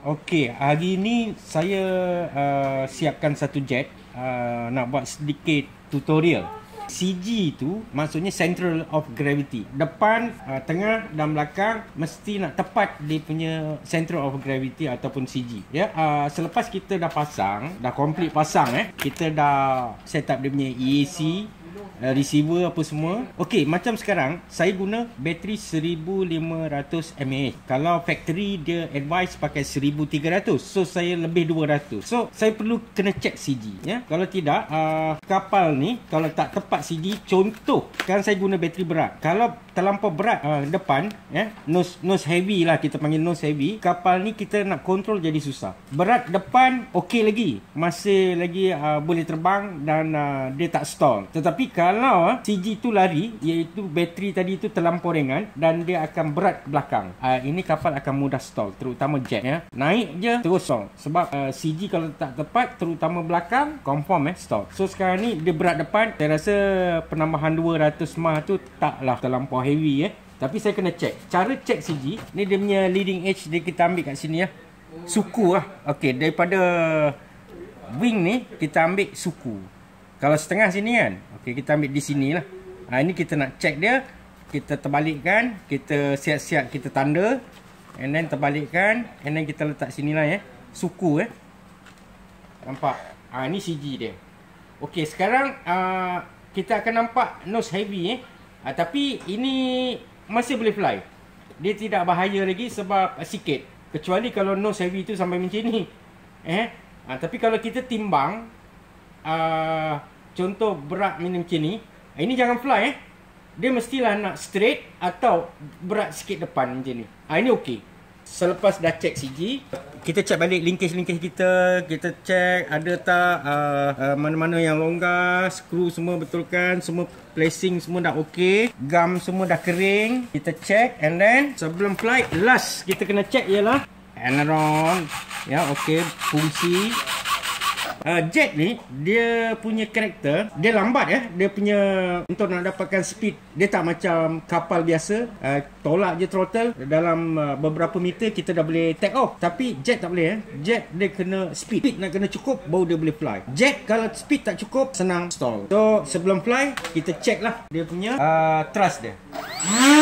Okey, hari ni saya uh, siapkan satu jet uh, nak buat sedikit tutorial. CG tu maksudnya central of gravity. Depan, uh, tengah dan belakang mesti nak tepat dia punya central of gravity ataupun CG. Ya, uh, selepas kita dah pasang, dah complete pasang eh, kita dah set up dia punya EAC, e Eh, receiver apa semua. Okey, macam sekarang saya guna bateri 1500 mAh. Kalau factory dia advise pakai 1300. So saya lebih 200. So saya perlu kena check CG ya. Kalau tidak uh, kapal ni kalau tak tepat CG contoh kan saya guna bateri berat. Kalau terlampau berat uh, depan ya nose nose heavy lah kita panggil nose heavy, kapal ni kita nak control jadi susah. Berat depan okey lagi. Masih lagi uh, boleh terbang dan uh, dia tak stall. Tetapi kalau kalau ah, CG tu lari iaitu bateri tadi tu terlampau ringan dan dia akan berat ke belakang uh, ini kapal akan mudah stall terutama jet ya naik je terus stall sebab uh, ah, CG kalau tak tepat terutama belakang confirm eh stall so sekarang ni dia berat depan saya rasa penambahan 200 mah tu taklah terlampau heavy ya eh. tapi saya kena check cara check CG ni dia punya leading edge dia kita ambil kat sini ya suku lah okey daripada wing ni kita ambil suku kalau setengah sini kan okay, Kita ambil di sini lah ha, Ini kita nak check dia Kita terbalikkan Kita siap-siap kita tanda And then terbalikkan And then kita letak sini lah ya eh. Suku eh Nampak ha, Ini CG dia Okay sekarang uh, Kita akan nampak nose heavy eh ha, Tapi ini Masih boleh fly Dia tidak bahaya lagi sebab uh, sikit Kecuali kalau nose heavy tu sampai macam ni Eh ha, Tapi kalau kita timbang uh, contoh berat minum macam ni. Ah, ini jangan fly eh. Dia mestilah nak straight atau berat sikit depan macam ni. Ah ini okey. Selepas dah check CG, kita check balik linkage-linkage kita, kita check ada tak ah, mana-mana uh, uh, yang longgar, skru semua betulkan, semua placing semua dah okey, gum semua dah kering. Kita check and then sebelum flight last kita kena check ialah aileron. Ya, yeah, okey, fungsi uh, ah, Jet ni dia punya karakter dia lambat ya eh? dia punya untuk nak dapatkan speed dia tak macam kapal biasa uh, tolak je throttle dalam uh, beberapa meter kita dah boleh take off tapi jet tak boleh eh? jet dia kena speed speed nak kena cukup baru dia boleh fly jet kalau speed tak cukup senang stall so sebelum fly kita check lah dia punya uh, thrust dia